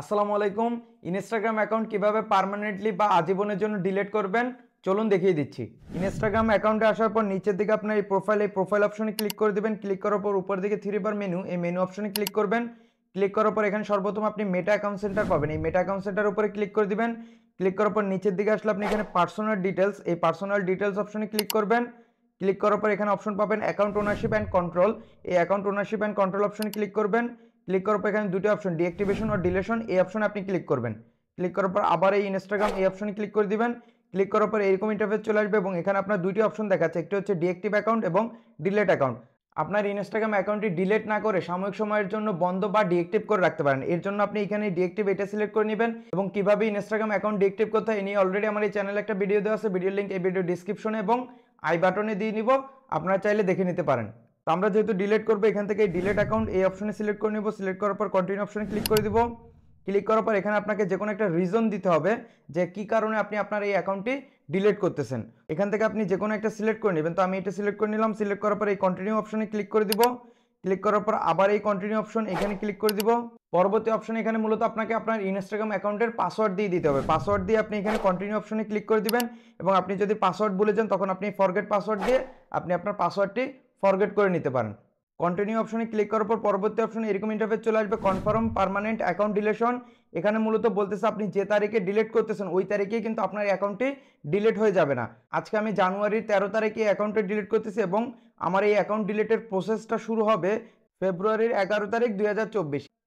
আসসালামু আলাইকুম Instagram account কিভাবে পারমানেন্টলি বা আজীবনের জন্য ডিলিট করবেন চলুন দেখিয়ে দিচ্ছি ইনস্টাগ্রাম অ্যাকাউন্টে আসার পর নিচের দিকে আপনার এই প্রোফাইল এই প্রোফাইল অপশনে ক্লিক করে দেবেন ক্লিক করার পর উপর দিকে থ্রি বার মেনু এই মেনু অপশনে ক্লিক করবেন ক্লিক করার পর এখানে সর্বপ্রথম আপনি মেটা অ্যাকাউন্ট সেন্টার পাবেন এই মেটা অ্যাকাউন্ট সেন্টার উপরে ক্লিক করে দিবেন ক্লিক করার পর নিচের দিকে আসলে আপনি এখানে পার্সোনাল ডিটেলস এই পার্সোনাল ডিটেলস অপশনে ক্লিক করবেন ক্লিক করার পর এখানে অপশন পাবেন অ্যাকাউন্ট ওনারশিপ অ্যান্ড কন্ট্রোল এই অ্যাকাউন্ট ওনারশিপ অ্যান্ড কন্ট্রোল অপশনে ক্লিক করবেন ক্লিক করার পর এখানে দুটো অপশন ডিঅ্যাক্টিভেশন ও ডিলেশন এই অপশনে আপনি ক্লিক করবেন ক্লিক করার পর আবার এই ইনস্টাগ্রাম এই অপশনে ক্লিক করে দিবেন ক্লিক করার পর এরকম ইন্টারফেস চলে আসবে এবং এখানে আপনার দুটি অপশন দেখাচ্ছে একটি হচ্ছে ডিঅ্যাক্টিভ অ্যাকাউন্ট এবং ডিলেট অ্যাকাউন্ট আপনার ইনস্টাগ্রাম অ্যাকাউন্টটি ডিলেট না করে সাময়িক সময়ের জন্য বন্ধ বা ডিএক্টিভ করে রাখতে পারেন এর জন্য আপনি এখানে ডিএক্টিভ এটা সিলেক্ট করে নেবেন এবং কিভাবে ইনস্টাগ্রাম অ্যাকাউন্ট ডিএক্টিভ করতে হয় নিয়ে অলরেডি আমার এই চ্যানেলে একটা ভিডিও দেওয়া আছে ভিডিও লিঙ্ক এই ভিডিও ডিসক্রিপশনে এবং আই বাটনে দিয়ে নিব আপনারা চাইলে দেখে নিতে পারেন তো আমরা যেহেতু ডিলেট করবো এখান থেকে ডিলেট অ্যাকাউন্ট এই অপশনে সিলেক্ট করে নেব সিলেক্ট করার পর কন্টিনিউ অপশনে ক্লিক করে দিব ক্লিক করার পর এখানে আপনাকে যে কোনো একটা রিজন দিতে হবে যে কি কারণে আপনি আপনার এই অ্যাকাউন্টটি ডিলেট করতেছেন এখান থেকে আপনি যে কোনো একটা সিলেক্ট করে নেবেন তো আমি এটা সিলেক্ট করে নিলাম সিলেক্ট করার পর এই কন্টিনিউ অপশনে ক্লিক করে দিব ক্লিক করার পর আবার এই কন্টিনিউ অপশন এখানে ক্লিক করে দিব পরবর্তী অপশন এখানে মূলত আপনাকে আপনার ইনস্টাগ্রাম অ্যাকাউন্টের পাসওয়ার্ড দিয়ে দিতে হবে পাসওয়ার্ড দিয়ে আপনি এখানে কন্টিনিউ অপশনে ক্লিক করে দিবেন এবং আপনি যদি পাসওয়ার্ড বলে যান তখন আপনি ফরগেট পাসওয়ার্ড দিয়ে আপনি আপনার পাসওয়ার্ডটি ফরগেট করে নিতে পারেন কন্টিনিউ অপশনে ক্লিক করার পর পরবর্তী অপশনে এরকম ইন্টারফেস চলে আসবে কনফার্ম পারমানেন্ট অ্যাকাউন্ট ডিলেশন এখানে মূলত বলতেছে আপনি যে তারিখে ডিলিট করতেছেন ওই তারিখেই কিন্তু আপনার অ্যাকাউন্টটি ডিলেট হয়ে যাবে না আজকে আমি জানুয়ারির তেরো তারিখে অ্যাকাউন্টে ডিলিট করতেছি এবং আমার এই অ্যাকাউন্ট ডিলেটের প্রসেসটা শুরু হবে ফেব্রুয়ারির এগারো তারিখ দুই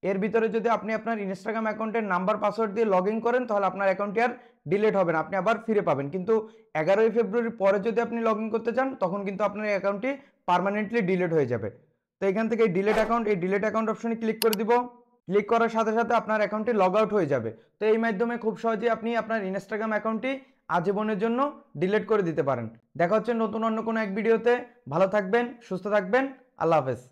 এর ভিতরে যদি আপনি আপনার ইনস্টাগ্রাম অ্যাকাউন্টের নাম্বার পাসওয়ার্ড দিয়ে লগ করেন তাহলে আপনার অ্যাকাউন্টটি আর ডিলেট হবে না আপনি আবার ফিরে পাবেন কিন্তু এগারোই ফেব্রুয়ারির পরে যদি আপনি লগ করতে চান তখন কিন্তু আপনার অ্যাকাউন্টটি পারমানেন্টলি ডিলেট হয়ে যাবে তো এখান থেকে ডিলেট অ্যাকাউন্ট এই ডিলেট অ্যাকাউন্ট অপশনে ক্লিক করে দিব ক্লিক করার সাথে সাথে আপনার অ্যাকাউন্টটি লগ আউট হয়ে যাবে তো এই মাধ্যমে খুব সহজেই আপনি আপনার ইনস্টাগ্রাম অ্যাকাউন্টটি আজীবনের জন্য ডিলেট করে দিতে পারেন দেখা হচ্ছে নতুন অন্য কোনো এক ভিডিওতে ভালো থাকবেন সুস্থ থাকবেন আল্লাহ হাফেজ